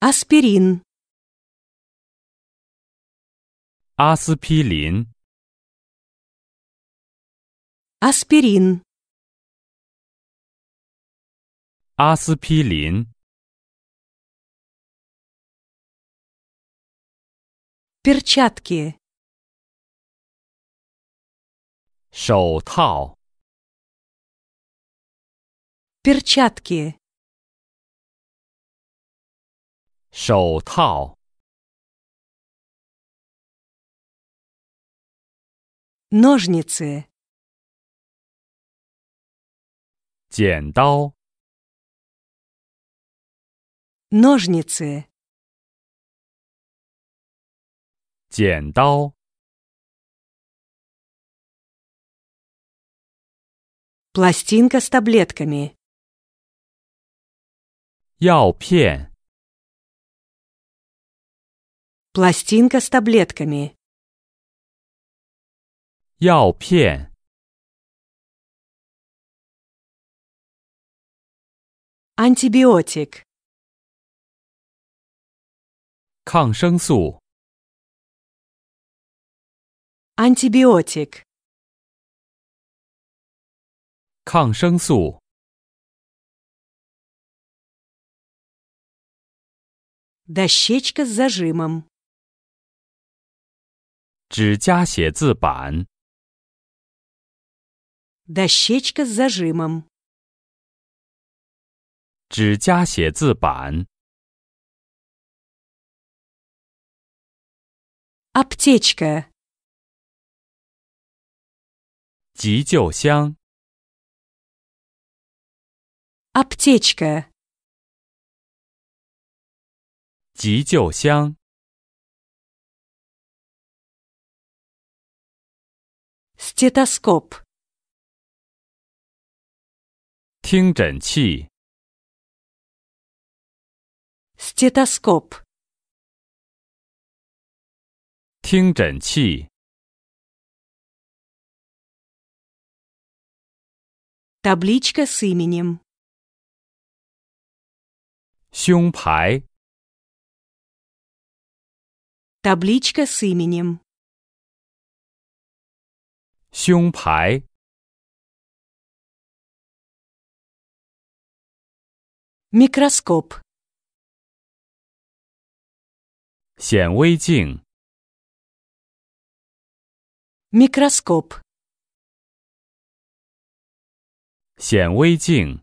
Аспирин. Аспирин. Аспирин. Аспирин. Аспирин. 阿司匹林。Аспирин. 阿司匹林。Перчатки. Перчатки. 手套。ножницы, 剪刀、ножницы, 剪刀、пластинка с таблетками. 药片。Пластинка с таблетками. 药片 Антибиотик. 抗生素 Антибиотик. 抗生素 Дощечка с зажимом. 指甲写字板。Дощечка с зажимом。指甲写字板。Аптечка。急救箱。Аптечка。急救箱。Стетоскоп. Стетоскоп. Табличка с именем. 胸牌 Табличка с именем. 胸牌。显微镜。显微镜。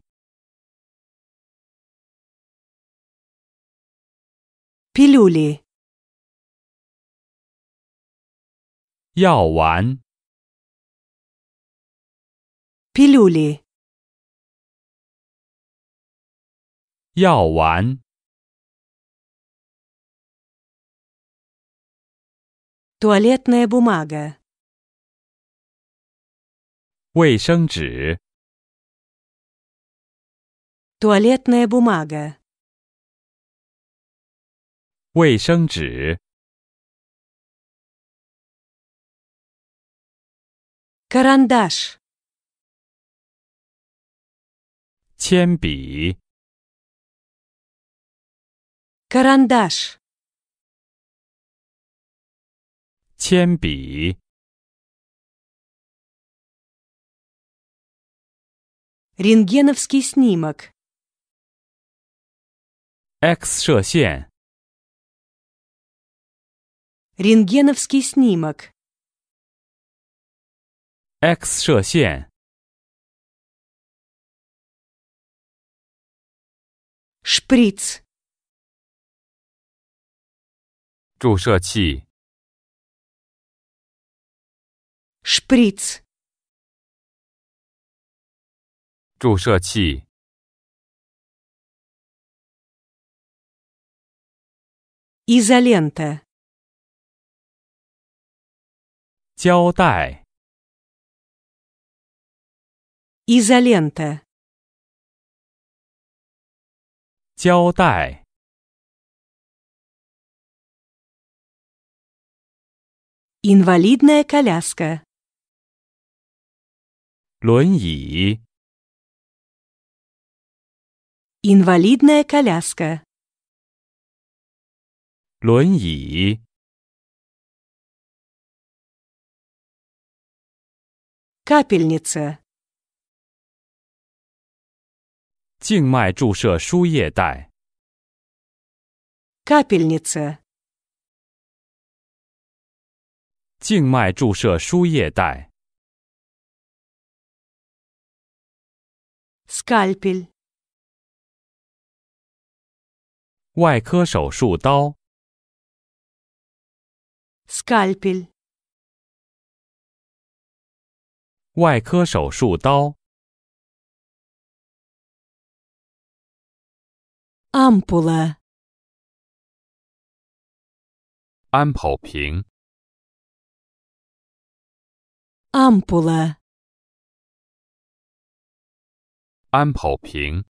药丸。片剂、药丸、toiletная бумага、卫生纸、toiletная бумага、卫生纸、карандаш。铅笔。карандаш, 铅笔。рентгеновский снимок, X 射线。рентгеновский снимок. X 射线。注射器。注射器。绝胶带。绝缘带。胶带。Инвалидная коляска. инвалидная коляска. капельница. 静脉注射输液袋。Капельница。静脉注射输液袋。Скалпель。外科手术刀。Скалпель。外科手术刀。ампула. ампулпинг, ампула. ампулпинг.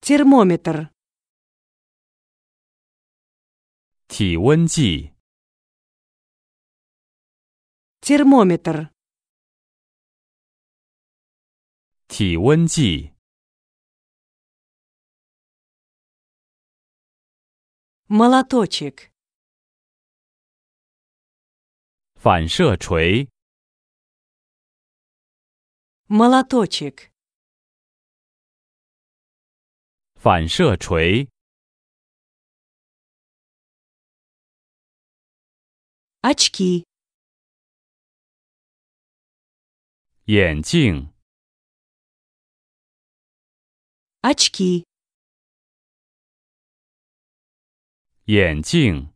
термометр, 体温计。термометр. 体温计，h i 头，反射锤，h i 头，反射锤，眼镜。очки. костыли,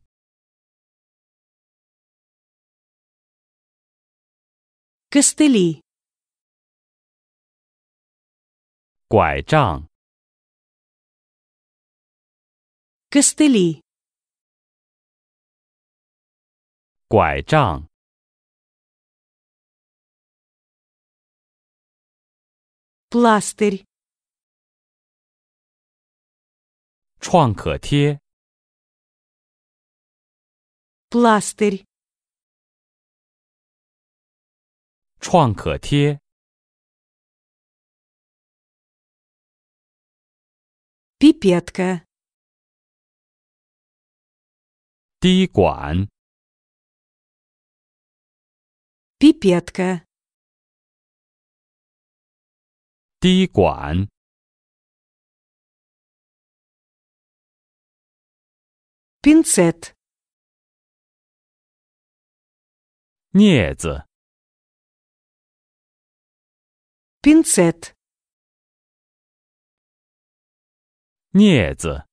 костыли, 拐杖、костыли, пластырь 创可贴，plaster，创可贴，pipetka，滴管，pipetka，滴管。Пинцет. Нецо. Пинцет. Нецо.